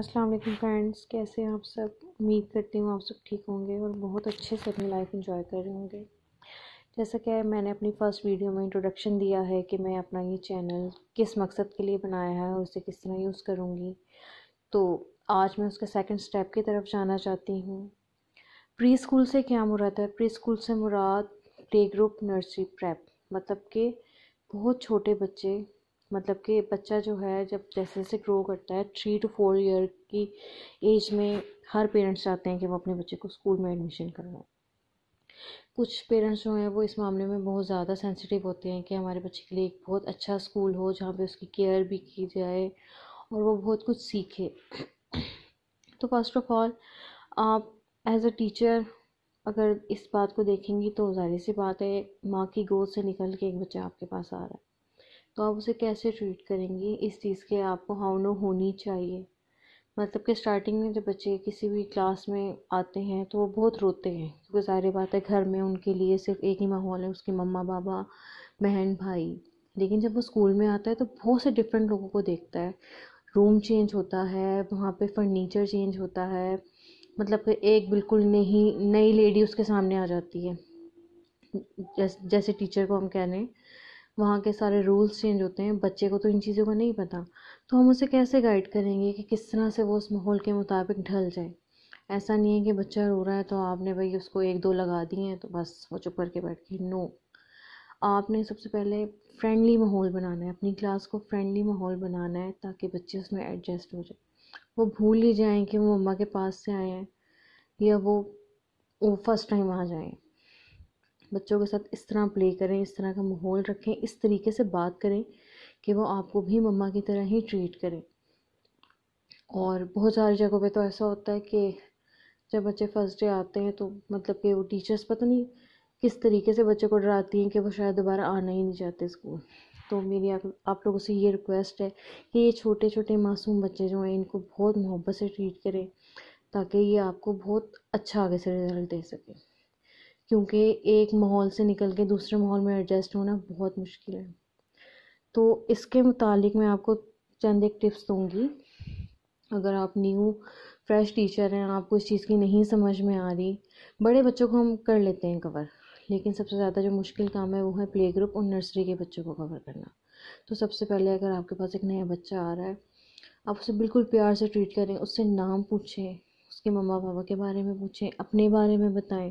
अस्सलाम वालेकुम फ्रेंड्स कैसे आप सब उम्मीद करती हूँ आप सब ठीक होंगे और बहुत अच्छे से अपनी लाइफ इंजॉय कर रहे होंगे जैसा कि मैंने अपनी फ़र्स्ट वीडियो में इंट्रोडक्शन दिया है कि मैं अपना ये चैनल किस मकसद के लिए बनाया है और उसे किस तरह यूज़ करूँगी तो आज मैं उसके सेकेंड स्टेप की तरफ जाना चाहती हूँ प्री स्कूल से क्या मुराद है प्री स्कूल से मुराद प्ले ग्रुप नर्सरी प्रेप मतलब कि बहुत छोटे बच्चे मतलब कि बच्चा जो है जब जैसे जैसे ग्रो करता है थ्री टू फोर ईयर की एज में हर पेरेंट्स चाहते हैं कि वो अपने बच्चे को स्कूल में एडमिशन करवाएं कुछ पेरेंट्स जो हैं वो इस मामले में बहुत ज़्यादा सेंसिटिव होते हैं कि हमारे बच्चे के लिए एक बहुत अच्छा स्कूल हो जहाँ पे उसकी केयर भी की जाए और वो बहुत कुछ सीखे तो फर्स्ट ऑफ ऑल आप एज अ टीचर अगर इस बात को देखेंगी तो जाहिर सी बात है माँ की गोद से निकल के एक बच्चा आपके पास आ रहा है तो आप उसे कैसे ट्रीट करेंगी इस चीज़ के आपको हाउ नो होनी चाहिए मतलब कि स्टार्टिंग में जब बच्चे किसी भी क्लास में आते हैं तो वो बहुत रोते हैं क्योंकि सारी बात है घर में उनके लिए सिर्फ एक ही माहौल है उसके मम्मा बाबा बहन भाई लेकिन जब वो स्कूल में आता है तो बहुत से डिफरेंट लोगों को देखता है रूम चेंज होता है वहाँ पे फर्नीचर चेंज होता है मतलब कि एक बिल्कुल नहीं नई लेडी उसके सामने आ जाती है जैसे टीचर को हम कह रहे हैं वहाँ के सारे रूल्स चेंज होते हैं बच्चे को तो इन चीज़ों का नहीं पता तो हम उसे कैसे गाइड करेंगे कि किस तरह से वो उस माहौल के मुताबिक ढल जाए ऐसा नहीं है कि बच्चा रो रहा है तो आपने भाई उसको एक दो लगा दिए हैं तो बस वो चुप करके बैठ गई नो आपने सबसे पहले फ्रेंडली माहौल बनाना है अपनी क्लास को फ्रेंडली माहौल बनाना है ताकि बच्चे उसमें एडजस्ट हो जाए वो भूल ही जाएँ कि वो मम्मा के पास से आए हैं या वो वो फर्स्ट टाइम आ जाएँ बच्चों के साथ इस तरह प्ले करें इस तरह का माहौल रखें इस तरीके से बात करें कि वो आपको भी मम्मा की तरह ही ट्रीट करें और बहुत सारी जगहों पे तो ऐसा होता है कि जब बच्चे फर्स्ट डे आते हैं तो मतलब कि वो टीचर्स पता नहीं किस तरीके से बच्चे को डराती हैं कि वो शायद दोबारा आना ही नहीं चाहते स्कूल तो मेरी आप, आप लोगों से ये रिक्वेस्ट है कि ये छोटे छोटे मासूम बच्चे जो हैं इनको बहुत मोहब्बत से ट्रीट करें ताकि ये आपको बहुत अच्छा आगे से रिज़ल्ट दे सके क्योंकि एक माहौल से निकल के दूसरे माहौल में एडजस्ट होना बहुत मुश्किल है तो इसके मुतालिक मैं आपको चंद एक टिप्स दूँगी अगर आप न्यू फ्रेश टीचर हैं आपको इस चीज़ की नहीं समझ में आ रही बड़े बच्चों को हम कर लेते हैं कवर लेकिन सबसे ज़्यादा जो मुश्किल काम है वो है प्ले ग्रुप और नर्सरी के बच्चों को कवर करना तो सबसे पहले अगर आपके पास एक नया बच्चा आ रहा है आप उसे बिल्कुल प्यार से ट्रीट करें उससे नाम पूछें उसके मम्मा पापा के बारे में पूछें अपने बारे में बताएं